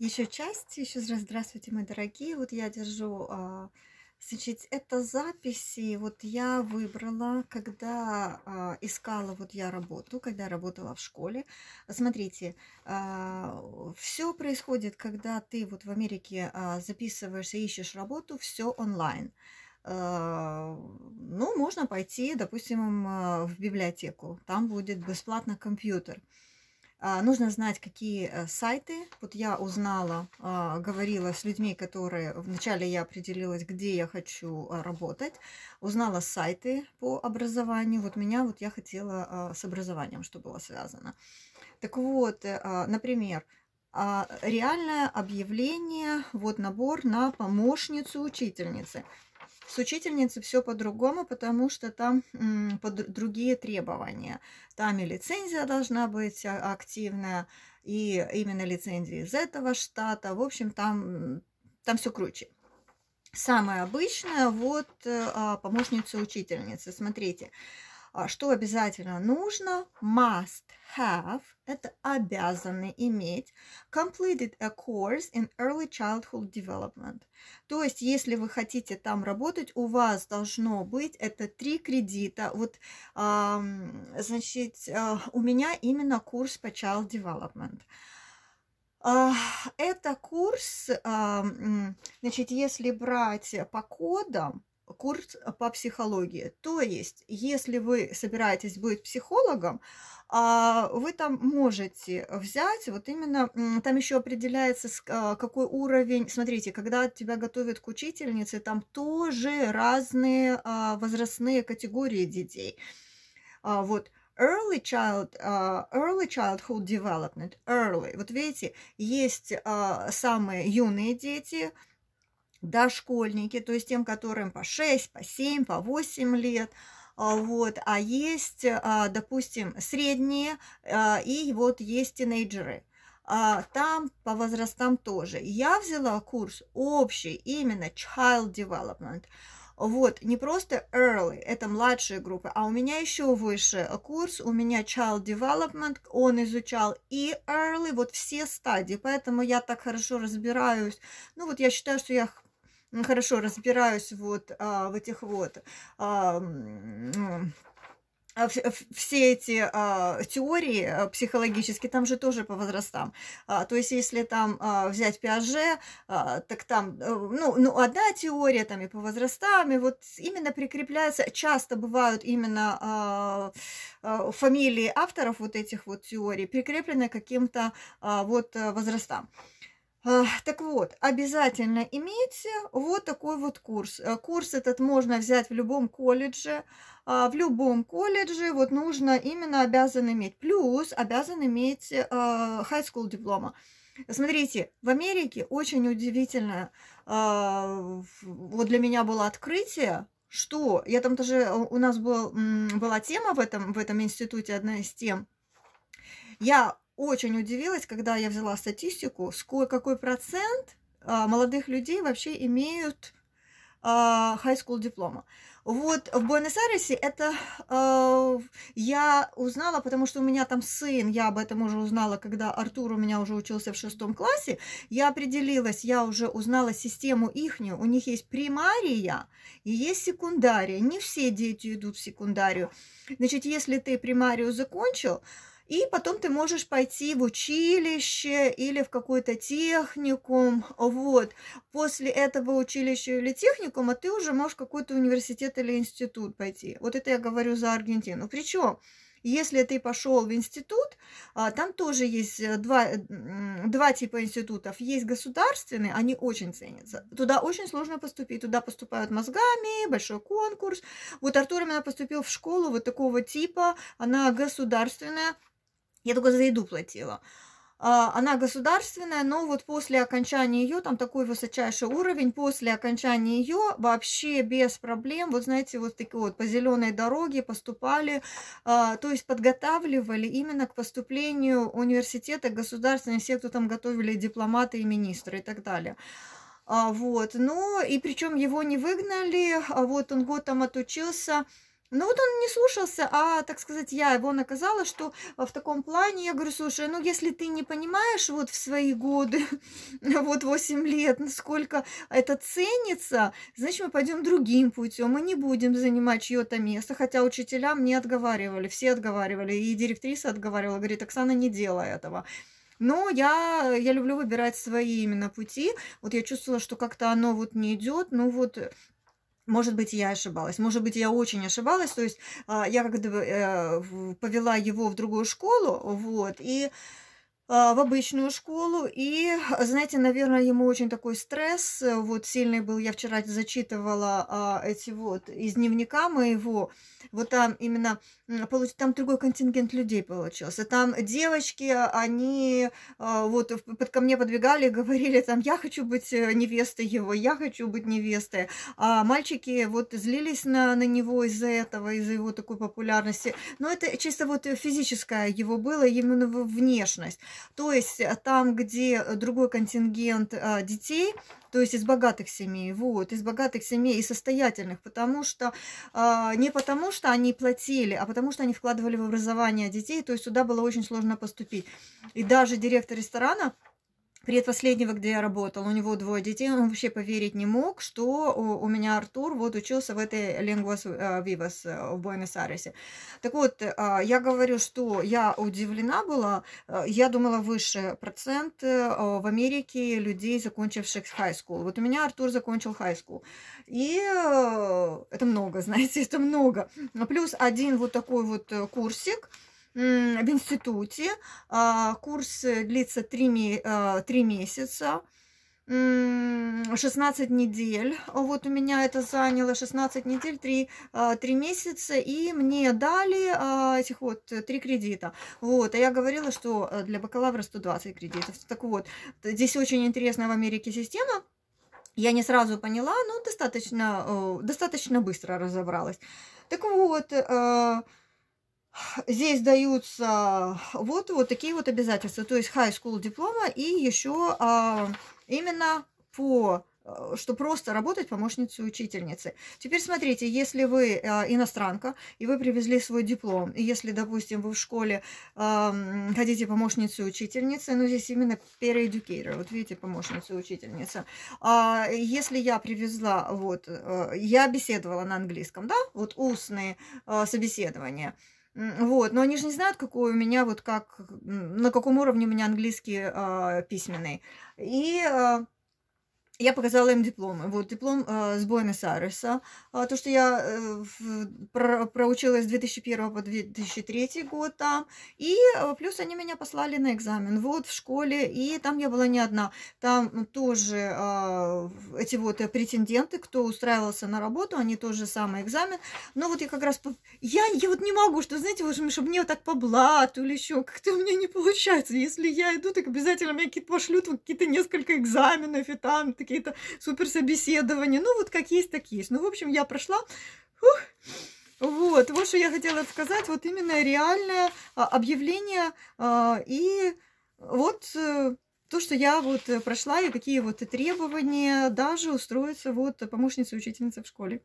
Еще часть, еще раз здравствуйте, мои дорогие. Вот я держу а, значит, это записи. Вот я выбрала, когда а, искала вот я работу, когда работала в школе. Смотрите, а, все происходит, когда ты вот в Америке записываешься, ищешь работу, все онлайн ну, можно пойти, допустим, в библиотеку. Там будет бесплатно компьютер. А, нужно знать, какие э, сайты. Вот я узнала, а, говорила с людьми, которые... Вначале я определилась, где я хочу а, работать. Узнала сайты по образованию. Вот меня, вот я хотела с образованием, что было связано. Так вот, э, например, реальное объявление, вот набор на помощницу учительницы. С учительницей все по-другому, потому что там под другие требования. Там и лицензия должна быть а, активная, и именно лицензия из этого штата. В общем, там, там все круче. Самое обычное, вот э, а, помощница учительницы. Смотрите, а что обязательно нужно? Must have – это обязаны иметь. Completed a course in early childhood development. То есть, если вы хотите там работать, у вас должно быть это три кредита. Вот, значит, э, у меня именно курс по child development. А, это курс, значит, если брать по кодам, курс э, по психологии. То есть, если вы собираетесь быть психологом, а, вы там можете взять, вот именно, там еще определяется, а, какой уровень, смотрите, когда тебя готовят к учительнице, там тоже разные а, возрастные категории детей. Вот, early child, early childhood development, early. Вот видите, есть самые юные дети, дошкольники, то есть тем, которым по 6, по 7, по 8 лет. А, вот. А есть, а, допустим, средние, а, и вот есть тинейджеры. Там по возрастам тоже. Я взяла курс общий, именно Child Development. Вот, не просто early, это младшие группы, а у меня еще выше курс, у меня child development, он изучал и early, вот все стадии, поэтому я так хорошо разбираюсь. Ну вот я считаю, что я хорошо разбираюсь вот а, в этих вот а, ну, а все эти а, теории а, психологические, там же тоже по возрастам. А, то есть, если там а, взять Пиаже, а, так там, э, ну, ну, одна теория там и по возрастам, и вот именно прикрепляется, часто бывают именно а, а, фамилии авторов вот этих вот теорий, прикреплены к каким-то а, вот э, возрастам. А, так вот, обязательно имейте вот такой вот курс. Э, курс этот можно взять в любом колледже. А, в любом колледже вот нужно именно обязан иметь. Плюс обязан иметь а, high school диплома. Смотрите, в Америке очень удивительное, вот для меня было открытие, что я там тоже, э, у нас был, была тема в этом, в этом институте, одна из тем. Я очень удивилась, когда я взяла статистику, сколько, какой процент а, молодых людей вообще имеют а, high school диплома. Вот в Буэнос-Айресе это э, я узнала, потому что у меня там сын, я об этом уже узнала, когда Артур у меня уже учился в шестом классе, я определилась, я уже узнала систему ихнюю, у них есть примария и есть секундария, не все дети идут в секундарию. Значит, если ты примарию закончил, и потом ты можешь пойти в училище или в какой-то техникум. Вот. После этого училища или техникума ты уже можешь в какой-то университет или институт пойти. Вот это я говорю за Аргентину. Причем, если ты пошел в институт, а, там тоже есть э, два, э, два типа институтов. Есть государственные, они очень ценятся. Туда очень сложно поступить. Туда поступают мозгами, большой конкурс. Вот Артур именно поступил в школу вот такого типа. Она государственная я только за еду платила. А, она государственная, но вот после окончания ее, там такой высочайший уровень, после окончания ее вообще без проблем, вот знаете, вот такие вот по зеленой дороге поступали, а, то есть подготавливали именно к поступлению университета государственные, все, кто там готовили дипломаты и министры и так далее. А, вот, Но и причем его не выгнали, вот он год там отучился, ну вот он не слушался, а, так сказать, я его наказала, что а, в таком плане, я говорю, слушай, ну если ты не понимаешь вот в свои годы, вот 8 лет, насколько это ценится, значит, мы пойдем другим путем, мы не будем занимать чье-то место, хотя учителя мне отговаривали, все отговаривали, и директриса отговаривала, говорит, Оксана, не делай этого. Но я, я люблю выбирать свои именно пути. Вот я чувствовала, что как-то оно вот не идет. Ну вот может быть, я ошибалась. Может быть, я очень ошибалась. То есть а, я как бы э, повела его в другую школу, вот, и а, в обычную школу. И, знаете, наверное, ему очень такой стресс. Э, вот сильный был, я вчера зачитывала а, эти вот из дневника моего. Вот там именно, там другой контингент людей получился. Там девочки, они а, вот под, ко мне подбегали, говорили там, я хочу быть э, невестой его, я хочу быть невестой. А мальчики вот злились на, на него из-за этого, из-за его такой популярности. Но это чисто вот э, физическое его было, именно внешность. То есть э, там, где э, другой контингент э, детей, то есть из богатых семей, вот, из богатых семей и состоятельных, потому что а, не потому что они платили, а потому что они вкладывали в образование детей, то есть сюда было очень сложно поступить. И даже директор ресторана предпоследнего, где я работал, у него двое детей, он вообще поверить не мог, что у, у меня Артур вот учился в этой Linguas Vivas э, э, в Буэнос-Айресе. Так вот, э, я говорю, что я удивлена была, я думала выше процент в Америке людей, закончивших high school. Вот у меня Артур закончил high school. И это много, знаете, это много. Плюс один вот такой вот курсик, в институте. А, курс э, длится 3, 3 а, месяца. 16 недель. Вот у меня это заняло 16 недель, 3, 3 а, месяца, и мне дали этих вот 3 э, кредита. Вот, а я говорила, что э, для бакалавра 120 кредитов. Так вот, здесь очень интересная в Америке система. Я не сразу поняла, но достаточно, достаточно быстро разобралась. Так вот, Здесь даются вот, вот такие вот обязательства, то есть high school диплома и еще а, именно по э, что просто работать помощницей учительницы. Теперь смотрите, если вы э, иностранка, и вы привезли свой диплом, и если, допустим, вы в школе э, хотите помощницей учительницы, ну, здесь именно переэдюкейтер, вот видите, помощница учительница. А если я привезла, вот, э, я беседовала на английском, да, вот устные э, собеседования, вот, но они же не знают, какой у меня вот как, на каком уровне у меня английский э, письменный. И э, я показала им дипломы. Вот диплом э, с Буэнос-Айреса. А, то, что я э, про, проучилась с 2001 по 2003 год там. И э, плюс они меня послали на экзамен. Вот в школе. И там я была не одна. Там тоже э, эти вот э, претенденты, кто устраивался на работу, они тоже самый экзамен. Но вот я как раз... Я, я вот не могу, что, знаете, вот, чтобы мне вот так по блату или еще как-то у меня не получается. Если я иду, так обязательно меня какие-то пошлют какие-то несколько экзаменов и там такие какие-то суперсобеседования. Ну, вот как есть, так есть. Ну, в общем, я прошла. Фух. Вот, вот что я хотела сказать, вот именно реальное а, объявление а, и вот э, то, что я вот э, прошла и какие вот требования даже устроиться вот помощницей учительницы в школе.